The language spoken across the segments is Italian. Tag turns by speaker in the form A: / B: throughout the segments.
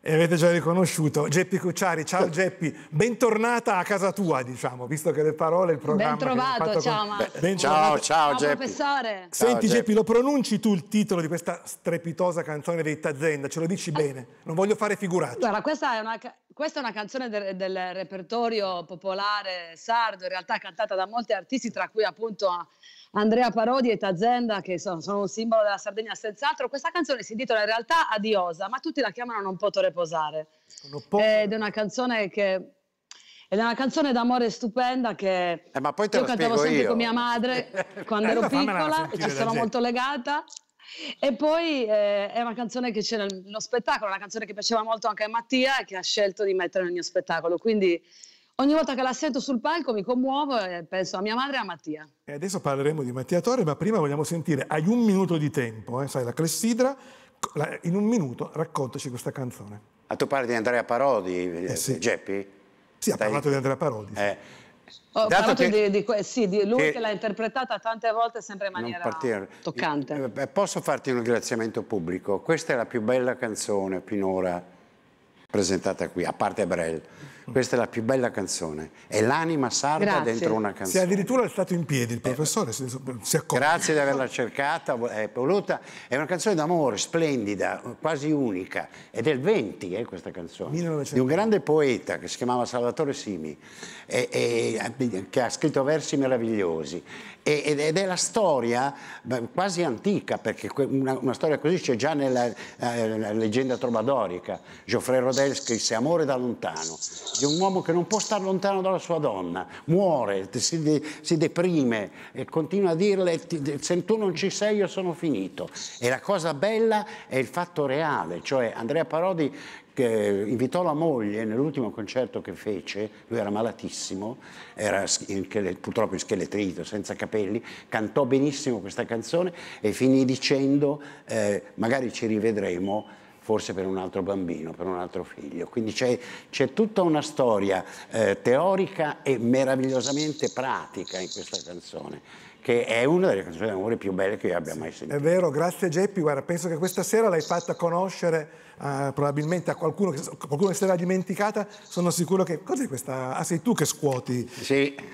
A: e avete già riconosciuto Geppi Cucciari. Ciao Geppi, bentornata a casa tua, diciamo, visto che le parole il programma. Ben trovato, ciao con... Ben ciao, ciao, Geppi.
B: professore. Senti
A: ciao, Geppi, lo pronunci tu il titolo di questa strepitosa canzone dei Tazenda? Ce lo dici eh. bene?
B: Non voglio fare figurati. Guarda, questa è una, questa è una canzone del, del repertorio popolare sardo, in realtà cantata da molti artisti, tra cui appunto Andrea Parodi e Tazenda, che sono, sono, un simbolo della Sardegna senz'altro. Questa canzone si intitola in realtà Adiosa, ma tutti la chiamano Non Poto Reposare. Ed è una canzone che ed è una canzone d'amore stupenda che eh, ma poi te io cantavo sempre io. con mia madre quando eh, ero piccola e ci sono molto legata. E poi eh, è una canzone che c'era nello spettacolo, una canzone che piaceva molto anche a Mattia e che ha scelto di mettere nel mio spettacolo. Quindi Ogni volta che la sento sul palco mi commuovo e penso a mia madre e a Mattia.
A: E adesso parleremo di Mattia Torre, ma prima vogliamo sentire, hai un minuto di tempo, eh, sai, la clessidra, in un minuto raccontaci questa canzone.
C: A tu parli di Andrea Parodi, eh, eh sì. Geppi? Sì, ha parlato di Andrea Parodi. Sì. Eh.
B: Ho Dato parlato che, di, di, sì, di lui che, che l'ha interpretata tante volte sempre in maniera partire,
C: toccante. Eh, eh, posso farti un ringraziamento pubblico? Questa è la più bella canzone finora presentata qui, a parte Brel. Questa è la più bella canzone, è l'anima sarda Grazie. dentro una canzone. Se
A: addirittura è stato in piedi il professore, eh, si, è accorge.
C: Grazie di averla cercata, è voluta. È una canzone d'amore splendida, quasi unica. È del 20 eh, questa canzone, 1900. di un grande poeta che si chiamava Salvatore Simi, e, e, che ha scritto versi meravigliosi. E, ed è la storia quasi antica, perché una, una storia così c'è già nella eh, leggenda trovadorica. Geoffrey Rodel scrisse Amore da lontano di un uomo che non può stare lontano dalla sua donna, muore, si, de si deprime e continua a dirle se tu non ci sei io sono finito. E la cosa bella è il fatto reale, cioè Andrea Parodi invitò la moglie nell'ultimo concerto che fece, lui era malatissimo, era in, purtroppo in scheletrito, senza capelli, cantò benissimo questa canzone e finì dicendo eh, magari ci rivedremo forse per un altro bambino, per un altro figlio. Quindi c'è tutta una storia eh, teorica e meravigliosamente pratica in questa canzone che è una delle canzoni d'amore più belle che io abbia sì, mai sentito.
A: È vero, grazie Geppi, guarda, penso che questa sera l'hai fatta conoscere eh, probabilmente a qualcuno che, qualcuno che se l'era dimenticata, sono sicuro che... Cos'è questa? Ah, sei tu che scuoti?
C: Sì,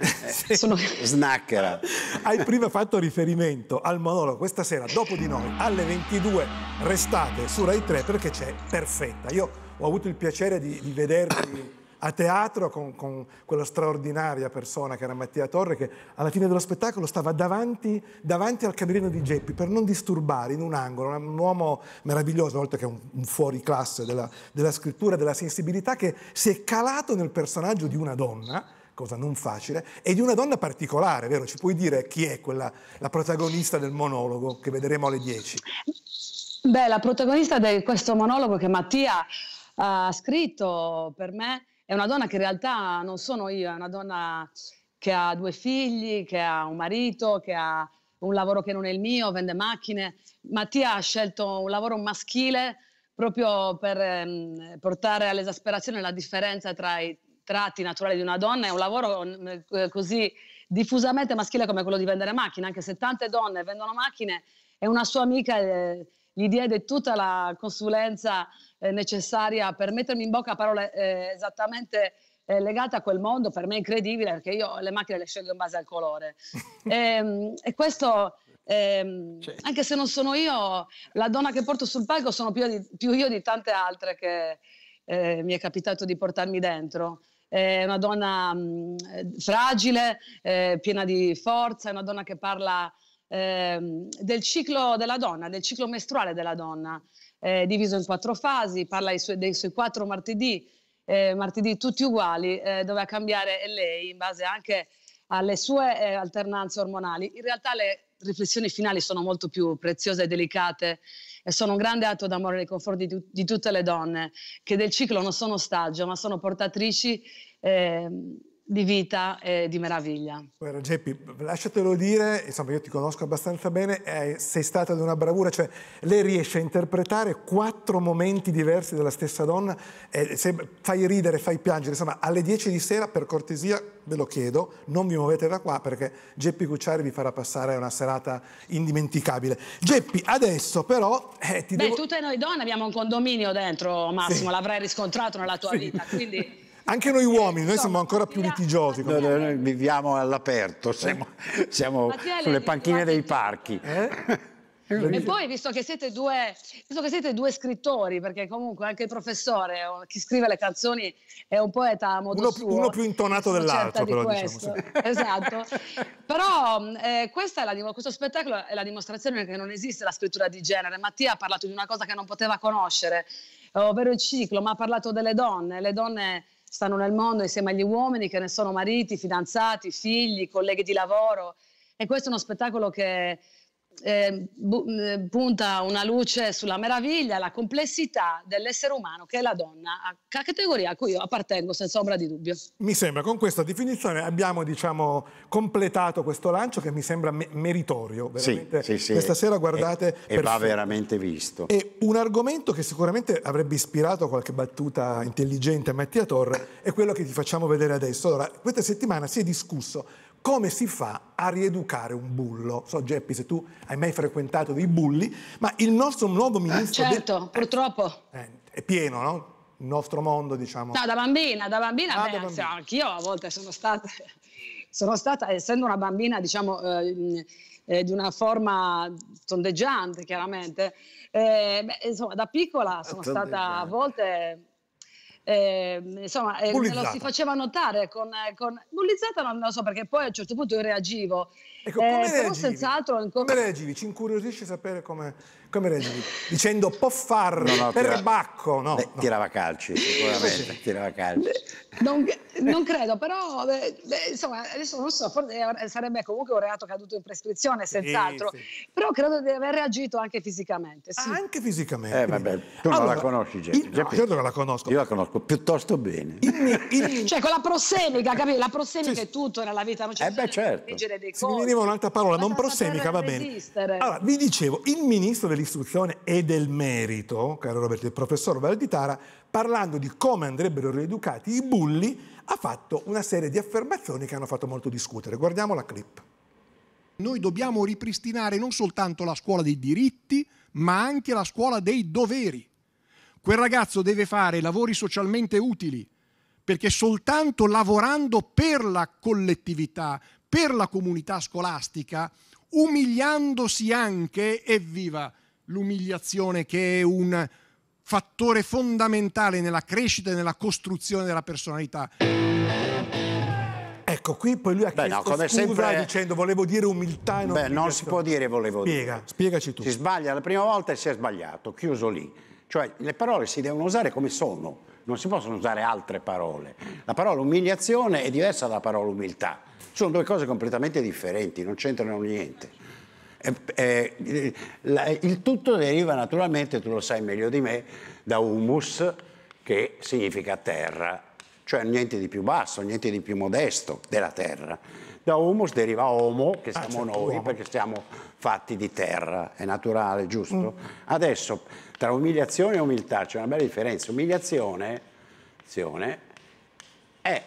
C: sì. Eh, sono snacchera.
A: Hai prima fatto riferimento al monologo questa sera, dopo di noi, alle 22, restate su Rai 3 perché c'è Perfetta. Io ho avuto il piacere di, di vederti a teatro con, con, quella straordinaria persona che era Mattia Torre che alla fine dello spettacolo stava davanti, davanti al cameriere di Geppi per non disturbare in un angolo, un uomo meraviglioso, oltre che un, un fuori classe della, della scrittura, della sensibilità che si è calato nel personaggio di una donna cosa non facile, e di una donna particolare, vero? Ci puoi dire chi è quella, la protagonista del monologo che vedremo alle 10?
B: Beh, la protagonista di questo monologo che Mattia ha scritto per me è una donna che in realtà non sono io, è una donna che ha due figli, che ha un marito, che ha un lavoro che non è il mio, vende macchine. Mattia ha scelto un lavoro maschile proprio per ehm, portare all'esasperazione la differenza tra i tratti naturali di una donna e un lavoro mm, eh, così diffusamente maschile come quello di vendere macchine, anche se tante donne vendono macchine e una sua amica... Eh, gli diede tutta la consulenza eh, necessaria per mettermi in bocca parole eh, esattamente eh, legate a quel mondo, per me è incredibile perché io le macchine le scelgo in base al colore. e, ehm, e questo eh, Anche se non sono io la donna che porto sul palco, sono più, di, più io di tante altre che eh, mi è capitato di portarmi dentro. È una donna mh, mm, eh, fragile, eh, piena di forza, è una donna che parla Ehm, del ciclo della donna, del ciclo mestruale della donna, eh, diviso in quattro fasi, parla su- dei suoi quattro martedì, eh, martedì tutti uguali, eh, doveva cambiare lei in base anche alle sue eh, alternanze ormonali. In realtà le riflessioni finali sono molto più preziose e delicate e sono un grande atto d'amore nei confronti di, di tutte le donne che del ciclo non sono ostaggio ma sono portatrici. Ehm, di vita e di meraviglia.
A: Guarda Geppi, lasciatelo dire, insomma io ti conosco abbastanza bene, eh, sei stata di una bravura, cioè lei riesce a interpretare quattro momenti diversi della stessa donna, eh, se, fai ridere, fai piangere, insomma alle 10 di sera per cortesia ve lo chiedo, non vi muovete da qua perché Geppi Cucciari vi farà passare una serata indimenticabile. Geppi, adesso però eh, ti Beh, devo... tutte
B: noi donne abbiamo un condominio dentro Massimo, sì. l'avrai riscontrato nella tua sì. vita, quindi...
A: Anche noi uomini, noi siamo ancora più litigiosi. No,
C: no, noi viviamo all'aperto, siamo, siamo sulle panchine dei parchi.
B: Eh? E poi, visto che, due, visto che, siete due, scrittori, perché comunque anche il professore, chi scrive le canzoni è un poeta a modo uno, suo. Uno più intonato dell'altro, di però diciamo, sì. Esatto. però eh, la, questo spettacolo è la dimostrazione che non esiste la scrittura di genere. Mattia ha parlato di una cosa che non poteva conoscere, ovvero il ciclo, ma ha parlato delle donne. Le donne stanno nel mondo insieme agli uomini che ne sono mariti, fidanzati, figli, colleghi di lavoro. E questo è uno spettacolo che Ehm, eh, bu- punta una luce sulla meraviglia, la complessità dell'essere umano che è la donna, a categoria a cui io appartengo senza ombra di dubbio.
A: Mi sembra, con questa definizione abbiamo diciamo, completato questo lancio che mi sembra me- meritorio. Veramente. Sì, sì, sì. Questa sera guardate... E, e va veramente
C: visto. E
A: un argomento che sicuramente avrebbe ispirato qualche battuta intelligente a Mattia Torre è quello che ti facciamo vedere adesso. Allora, questa settimana si è discusso come si fa a rieducare un bullo. So Geppi se tu hai mai frequentato dei bulli, ma il nostro nuovo ah, ministro... Certo, del... Eh,
B: purtroppo. Eh,
A: è pieno, no? Il nostro mondo, diciamo. No,
B: da bambina, da bambina, ah, beh, da bambina. anch'io a volte sono stata, sono stata, essendo una bambina, diciamo, eh, eh, di una forma tondeggiante, chiaramente, eh, beh, insomma, da piccola sono stata a volte eh, insomma, eh, me lo si faceva notare con, eh, con bullizzata non lo so perché poi a un certo punto io reagivo Ecco, eh, come eh, reagivi? Senz'altro ancora... Come
A: reagivi? Ci incuriosisce sapere come, come reagivi. Dicendo poffarro, no, no, bacco, no, Beh, no,
C: Tirava calci, sicuramente, tirava calci. Eh,
B: non, non credo, però, beh, insomma, adesso non so, sarebbe comunque un reato caduto in prescrizione, senz'altro. Sì, sì. Però credo di aver reagito anche fisicamente, sì. ah, Anche
A: fisicamente? Eh, vabbè, tu allora, non la conosci, Geppi. No, certo che la conosco. Io la conosco piuttosto bene.
B: In, in... Cioè, con la prossemica, capito? La prossemica sì, è tutto nella vita. Non c'è eh beh, certo. dei conti serviva un'altra parola, non prosemica, va bene. Allora,
A: vi dicevo, il ministro dell'istruzione e del merito, caro Roberto, il professor Valditara, parlando di come andrebbero rieducati i bulli, ha fatto una serie di affermazioni che hanno fatto molto discutere. Guardiamo la clip. Noi dobbiamo ripristinare non soltanto la scuola dei diritti, ma anche la scuola dei doveri. Quel ragazzo deve fare lavori socialmente utili, perché soltanto lavorando per la collettività, per la comunità scolastica, umiliandosi anche, evviva l'umiliazione che è un fattore fondamentale nella crescita e nella costruzione della personalità. Ecco, qui poi lui ha Beh, chiesto no, come sempre... dicendo volevo dire umiltà e non Beh, non si può
C: dire volevo Spiega, dire. Spiegaci tu. Si sbaglia la prima volta e si è sbagliato, chiuso lì. Cioè, le parole si devono usare come sono non si possono usare altre parole. La parola umiliazione è diversa dalla parola umiltà, sono due cose completamente differenti, non c'entrano niente. E, e, la, il tutto deriva naturalmente, tu lo sai meglio di me, da humus che significa terra, cioè niente di più basso, niente di più modesto della terra. Da humus deriva homo, che ah, siamo ah, certo, noi, perché siamo fatti di terra, è naturale, giusto? Mm. Adesso, tra umiliazione e umiltà c'è una bella differenza. Umiliazione è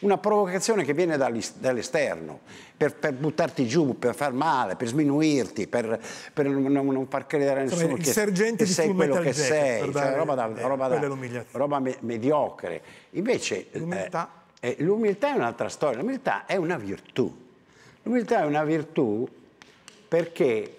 C: una provocazione che viene dall'esterno, per, per, buttarti giù, per far male, per sminuirti, per, per non, non, far credere a nessuno Insomma, che, che sei quello che jacket, sei, cioè, dare, roba, da, eh, roba, da, roba me, mediocre. Invece eh, l'umiltà eh, eh, è un'altra storia, l'umiltà è una virtù. L'umiltà è una virtù perché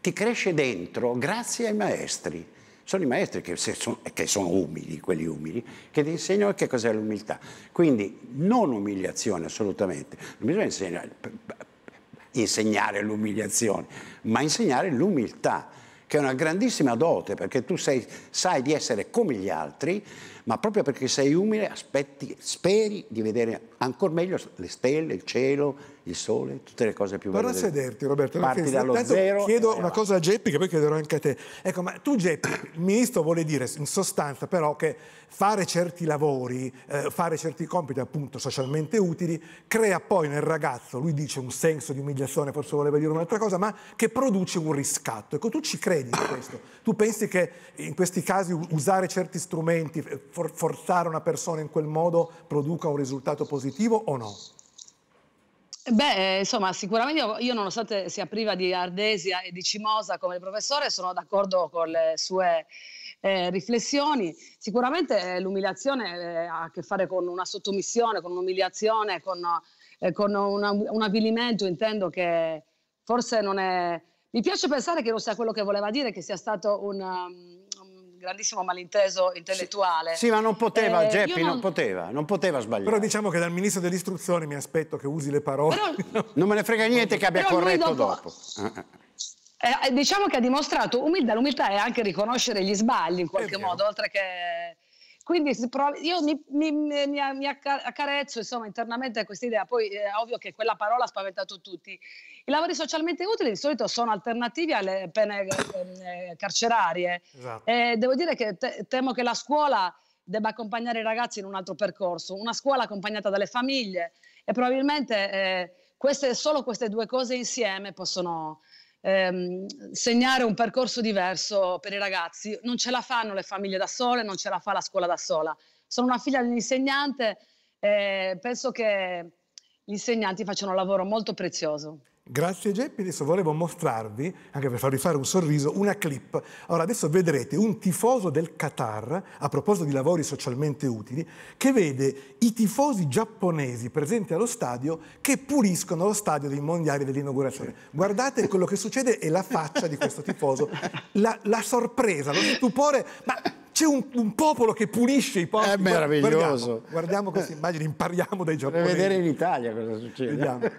C: ti cresce dentro grazie ai maestri. Sono i maestri che, sono, che sono umili, quelli umili, che ti insegnano che cos'è l'umiltà. Quindi non umiliazione assolutamente, non bisogna insegnare, insegnare l'umiliazione, ma insegnare l'umiltà, che è una grandissima dote perché tu sei, sai di essere come gli altri, ma proprio perché sei umile aspetti, speri di vedere ancora meglio le stelle, il cielo, il sole, tutte le cose più belle. Guarda a sederti Roberto, parti dallo zero. Chiedo
A: una cosa a Geppi che poi chiederò anche a te. Ecco, ma tu Geppi, il ministro vuole dire in sostanza però che fare certi lavori, eh, fare certi compiti appunto socialmente utili, crea poi nel ragazzo, lui dice un senso di umiliazione, forse voleva dire un'altra cosa, ma che produce un riscatto. Ecco, tu ci credi in questo? Tu pensi che in questi casi usare certi strumenti, eh, for- forzare una persona in quel modo produca un risultato positivo o no?
B: Beh, insomma, sicuramente io, io, nonostante sia priva di ardesia e di cimosa come professore, sono d'accordo con le sue eh, riflessioni. Sicuramente eh, l'umiliazione eh, ha a che fare con una sottomissione, con un'umiliazione, con, eh, con una, un avvilimento, intendo che forse non è... Mi piace pensare che non sia quello che voleva dire, che sia stato un... Um, grandissimo malinteso intellettuale. Sì, sì ma non poteva, eh, Geppi, non... non...
C: poteva, non poteva sbagliare. Però
A: diciamo che dal ministro dell'istruzione mi aspetto che usi le parole. Però... non me ne frega niente che abbia Però corretto dopo. dopo. Eh,
B: eh, eh. eh, diciamo che ha dimostrato umiltà, l'umiltà è anche riconoscere gli sbagli in qualche modo, oltre che quindi io mi, mi, mi accarezzo insomma, internamente a questa idea, poi è eh, ovvio che quella parola ha spaventato tutti. I lavori socialmente utili di solito sono alternativi alle pene eh, eh, carcerarie. Esatto. Eh, devo dire che te temo che la scuola debba accompagnare i ragazzi in un altro percorso, una scuola accompagnata dalle famiglie e probabilmente eh, queste, solo queste due cose insieme possono ehm, segnare un percorso diverso per i ragazzi. Non ce la fanno le famiglie da sole, non ce la fa la scuola da sola. Sono una figlia di un insegnante e eh, penso che gli insegnanti facciano un lavoro molto prezioso.
A: Grazie Geppi, adesso volevo mostrarvi, anche per farvi fare un sorriso, una clip. Allora adesso vedrete un tifoso del Qatar, a proposito di lavori socialmente utili, che vede i tifosi giapponesi presenti allo stadio che puliscono lo stadio dei mondiali dell'inaugurazione. Guardate quello che succede e la faccia di questo tifoso, la, la sorpresa, lo stupore, ma C'è un, un, popolo che punisce i popoli. È meraviglioso. Guardiamo, guardiamo queste immagini, impariamo dai giapponesi. Per vedere in Italia cosa
C: succede.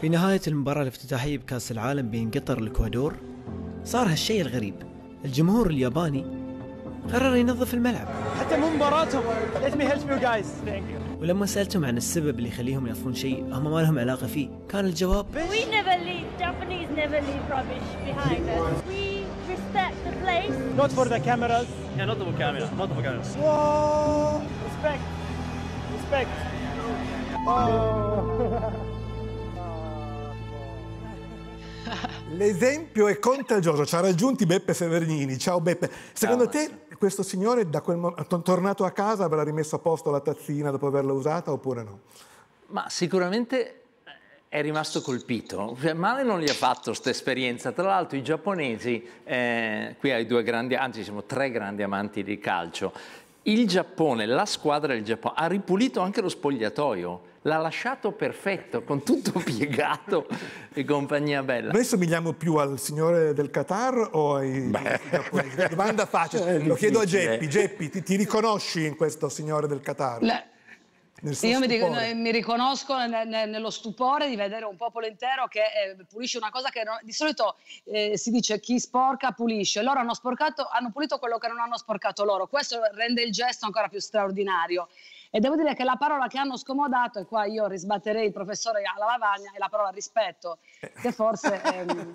A: في نهاية المباراة الافتتاحية بكأس العالم بين قطر والإكوادور صار هالشيء الغريب الجمهور الياباني قرر ينظف الملعب حتى مو مباراتهم let me help you guys ولما سألتهم عن السبب اللي يخليهم ينظفون شيء هم ما لهم علاقة فيه كان الجواب We never leave Japanese never leave rubbish behind us We Not
B: for the cameras. Yeah, not for camera. Not for cameras. Whoa! Respect. Respect. Oh.
A: L'esempio è contagioso, ci ha raggiunti Beppe Severnini. Ciao Beppe. Secondo Ciao, te maestro. questo signore da quel momento, tornato a casa avrà rimesso a posto la tazzina dopo averla usata oppure no? Ma sicuramente è rimasto colpito. Cioè, male non gli ha fatto questa esperienza. Tra l'altro i giapponesi, eh, qui hai due grandi, anzi siamo tre grandi amanti di calcio, il Giappone, la squadra del Giappone, ha ripulito anche lo spogliatoio. L'ha lasciato perfetto, con tutto piegato e compagnia bella. Noi somigliamo più al signore del Qatar o ai Beh. giapponesi? Domanda facile, lo chiedo a Geppi. Geppi, ti, ti riconosci in questo signore del Qatar? La
B: io mi, eh, mi, riconosco ne, ne, nello stupore di vedere un popolo intero che eh, pulisce una cosa che non, di solito eh, si dice chi sporca pulisce. Loro hanno, sporcato, hanno pulito quello che non hanno sporcato loro. Questo rende il gesto ancora più straordinario. E devo dire che la parola che hanno scomodato, e qua io risbatterei il professore alla lavagna, è la parola rispetto, che forse è, ehm,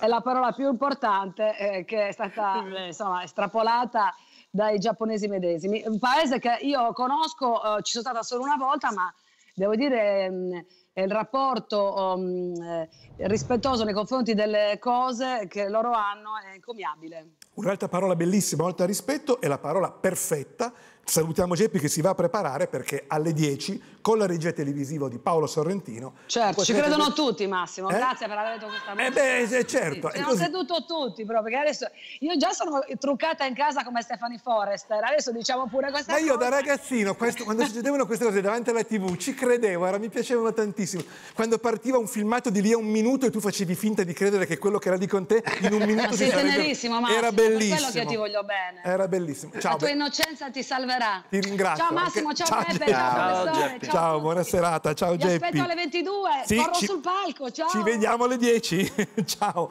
B: è la parola più importante eh, che è stata insomma, estrapolata dai giapponesi medesimi. Un paese che io conosco, eh, ci sono stata solo una volta, ma devo dire mh, mm, il rapporto mh, mm, eh, rispettoso nei confronti delle cose che loro hanno è encomiabile. Un'altra parola
A: bellissima, oltre al rispetto, è la parola perfetta Salutiamo Geppi che si va a preparare perché alle 10 con la regia televisiva di Paolo Sorrentino.
B: Certo, ci credono questo... tutti Massimo, eh? grazie per aver detto questa cosa. Eh
A: beh, eh, certo. Sì, ci hanno
B: creduto tutti proprio, perché adesso io già sono truccata in casa come Stefani Forrester, adesso diciamo pure questa cosa. Ma io da
A: ragazzino, questo, quando succedevano queste cose davanti alla tv, ci credevo, era, mi piacevano tantissimo. Quando partiva un filmato di lì a un minuto e tu facevi finta di credere che quello che era lì con te in un minuto... Sei tenerissimo sarebbe... Massimo, era bellissimo. quello che ti voglio bene. Era bellissimo. Ciao, La tua beh.
B: innocenza ti salva arriverà. Ti ringrazio. Ciao Massimo, ciao, ciao Peppe, ciao, ciao Ciao, ciao
A: buona serata, ciao Vi Geppi. aspetto alle
B: 22, sì, corro ci, sul palco, ciao. Ci vediamo
A: alle 10, ciao.